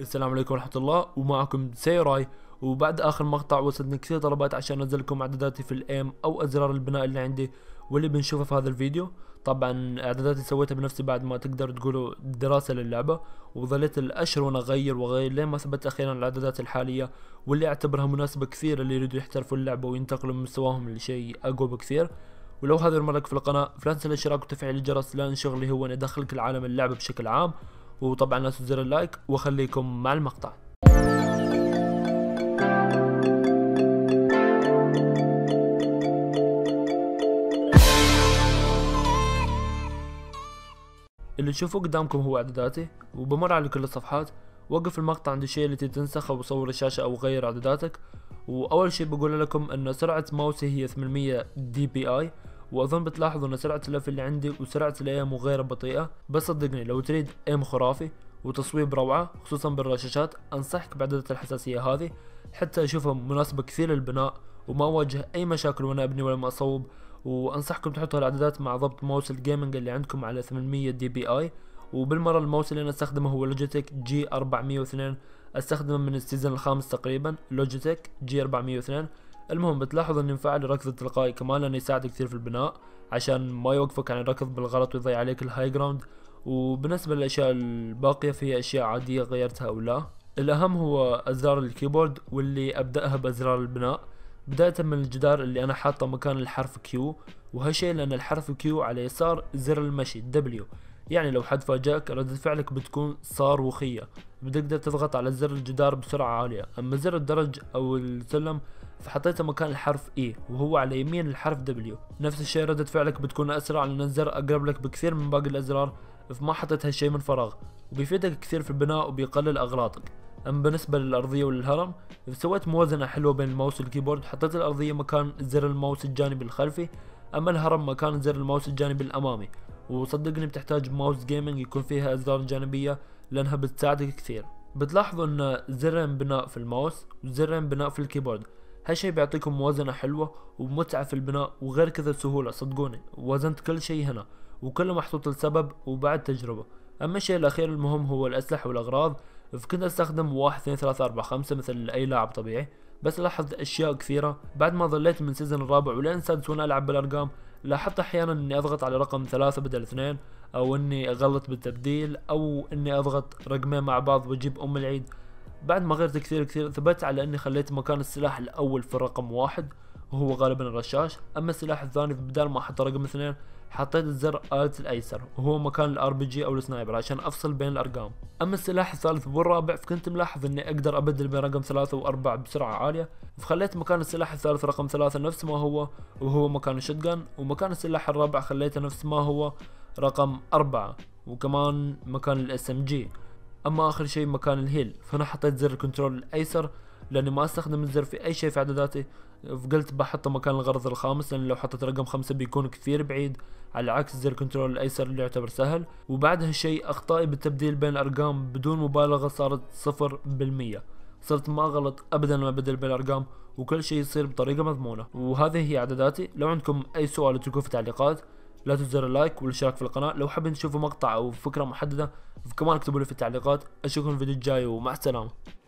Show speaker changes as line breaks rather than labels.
السلام عليكم ورحمة الله ومعكم سيراي وبعد اخر مقطع وصلتني كثير طلبات عشان انزل لكم اعداداتي في الايم او ازرار البناء اللي عندي واللي بنشوفها في هذا الفيديو طبعا اعداداتي سويتها بنفسي بعد ما تقدر تقولوا دراسة للعبة وظليت الاشهر وانا اغير واغير لين ما ثبت اخيرا الاعدادات الحالية واللي اعتبرها مناسبة كثير اللي يريدوا يحترفوا اللعبة وينتقلوا من مستواهم لشيء اقوى بكثير ولو هذا المرة في القناة فلا تنسى الاشتراك وتفعيل الجرس لان شغلي هو ان ادخلك العالم اللعبة بشكل عام وطبعا لا تنسوا زر اللايك وخليكم مع المقطع اللي تشوفوه قدامكم هو اعداداتي وبمر على كل الصفحات وقف المقطع عند الشيء اللي تنسخ او صور الشاشة او غير اعداداتك واول شيء بقول لكم ان سرعة ماوسي هي 800 دي بي اي واظن بتلاحظوا ان سرعه اللف اللي عندي وسرعه الايام غير بطيئه بس صدقني لو تريد ايم خرافي وتصويب روعه خصوصا بالرشاشات انصحك بعدد الحساسيه هذه حتى اشوفها مناسبه كثير للبناء وما اواجه اي مشاكل وانا ابني ولا ما اصوب وانصحكم تحطوا الاعدادات مع ضبط ماوس الجيمنج اللي عندكم على 800 دي بي اي وبالمره الماوس اللي انا استخدمه هو لوجيتك جي 402 استخدمه من السيزون الخامس تقريبا لوجيتك جي 402 المهم بتلاحظ انه ينفعل الركض التلقائي كمان لانه يساعد كثير في البناء عشان ما يوقفك عن الركض بالغلط ويضيع عليك الهاي جراوند وبالنسبة للأشياء الباقية فهي أشياء عادية غيرتها أو لا الأهم هو أزرار الكيبورد واللي أبدأها بأزرار البناء بداية من الجدار اللي أنا حاطه مكان الحرف كيو وهالشي لأن الحرف كيو على يسار زر المشي دبليو يعني لو حد فاجأك ردة فعلك بتكون صاروخية بتقدر تضغط على زر الجدار بسرعة عالية أما زر الدرج أو السلم فحطيته مكان الحرف E وهو على يمين الحرف W نفس الشيء ردة فعلك بتكون أسرع لأن الزر أقرب لك بكثير من باقي الأزرار فما حطيت هالشيء من فراغ وبيفيدك كثير في البناء وبيقلل أغلاطك أما بالنسبة للأرضية والهرم سويت موازنة حلوة بين الماوس والكيبورد حطيت الأرضية مكان زر الماوس الجانبي الخلفي أما الهرم مكان زر الماوس الجانبي الأمامي وصدقني بتحتاج ماوس جيمنج يكون فيها أزرار جانبية لأنها بتساعدك كثير بتلاحظوا أن زرين بناء في الماوس وزرين بناء في الكيبورد هالشي بيعطيكم موازنة حلوة ومتعة في البناء وغير كذا بسهولة صدقوني وزنت كل شي هنا وكله محطوط لسبب وبعد تجربة أما الشيء الأخير المهم هو الأسلحة والأغراض فكنت أستخدم واحد اثنين ثلاثة أربعة خمسة مثل أي لاعب طبيعي بس لاحظت أشياء كثيرة بعد ما ظليت من سيزن الرابع ولين سادس وأنا ألعب بالأرقام لاحظت أحيانا إني أضغط على رقم ثلاثة بدل اثنين أو إني أغلط بالتبديل أو إني أضغط رقمين مع بعض وأجيب أم العيد بعد ما غيرت كثير كثير ثبت على اني خليت مكان السلاح الاول في رقم واحد وهو غالبا الرشاش اما السلاح الثاني بدل ما احط رقم اثنين حطيت الزر الت الايسر وهو مكان الار بي جي او السنايبر عشان افصل بين الارقام اما السلاح الثالث والرابع فكنت ملاحظ اني اقدر ابدل بين رقم ثلاثة واربعة بسرعة عالية فخليت مكان السلاح الثالث رقم ثلاثة نفس ما هو وهو مكان الشوتجن ومكان السلاح الرابع خليته نفس ما هو رقم أربعة وكمان مكان الاس ام جي اما اخر شيء مكان الهيل فانا حطيت زر الكنترول الايسر لاني ما استخدم الزر في اي شيء في اعداداتي فقلت بحطه مكان الغرض الخامس لان لو حطيت رقم خمسة بيكون كثير بعيد على عكس زر كنترول الايسر اللي يعتبر سهل وبعد هالشيء اخطائي بالتبديل بين الارقام بدون مبالغة صارت صفر بالمية صرت ما غلط ابدا لما بدل بين الارقام وكل شيء يصير بطريقة مضمونة وهذه هي اعداداتي لو عندكم اي سؤال اتركوه في التعليقات لا تنسوا اللايك والاشتراك في القناه لو حابين تشوفوا مقطع او فكره محدده كمان اكتبوا لي في التعليقات اشوفكم في الفيديو الجاي ومع السلامه